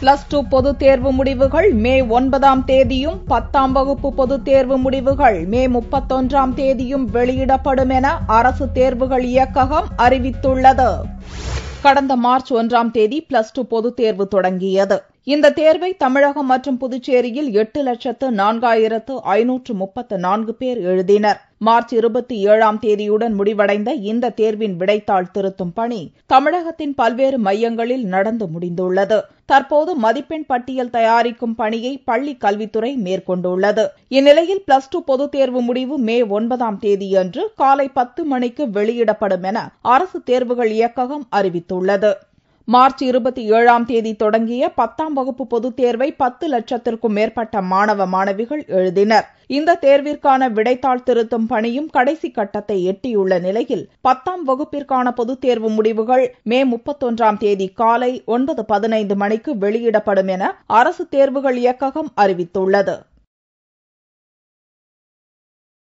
plus two பொதுத் தேர்வு முடிவுகள் மே ஒன்பதாம் தேதியும் பத்தாம் வகுப்பு பொதுத் தேர்வு முடிவுகள் மே முப்பத்தொன்றாம் தேதியும் வெளியிடப்படும் என அரசு தேர்வுகள் இயக்ககம் அறிவித்துள்ளது கடந்த மார்ச் ஒன்றாம் தேதி பிளஸ் டூ பொதுத் தேர்வு தொடங்கியது இந்த தேர்வை தமிழகம் மற்றும் புதுச்சேரியில் எட்டு லட்சத்து நான்காயிரத்து ஐநூற்று முப்பத்து நான்கு பேர் எழுதினர் மார்ச் இருபத்தி ஏழாம் தேதியுடன் முடிவடைந்த இந்த தேர்வின் விடைத்தாள் திருத்தும் பணி தமிழகத்தின் பல்வேறு மையங்களில் நடந்து முடிந்துள்ளது தற்போது மதிப்பெண் பட்டியல் தயாரிக்கும் பணியை பள்ளி கல்வித்துறை மேற்கொண்டுள்ளது இந்நிலையில் பிளஸ் டூ பொதுத் தேர்வு முடிவு மே ஒன்பதாம் தேதியன்று காலை பத்து மணிக்கு வெளியிடப்படும் என அரசு தேர்வுகள் இயக்ககம் அறிவித்துள்ளது மார்ச் இருபத்தி ஏழாம் தேதி தொடங்கிய பத்தாம் வகுப்பு பொதுத் தேர்வை பத்து லட்சத்திற்கும் மேற்பட்ட மாணவ மாணவிகள் எழுதினர் இந்த தேர்விற்கான விடைத்தாள் திருத்தும் பணியும் கடைசி கட்டத்தை எட்டியுள்ள நிலையில் பத்தாம் வகுப்பிற்கான பொதுத் தேர்வு முடிவுகள் மே முப்பத்தொன்றாம் தேதி காலை ஒன்பது பதினைந்து மணிக்கு வெளியிடப்படும் என அரசு தேர்வுகள் இயக்ககம் அறிவித்துள்ளது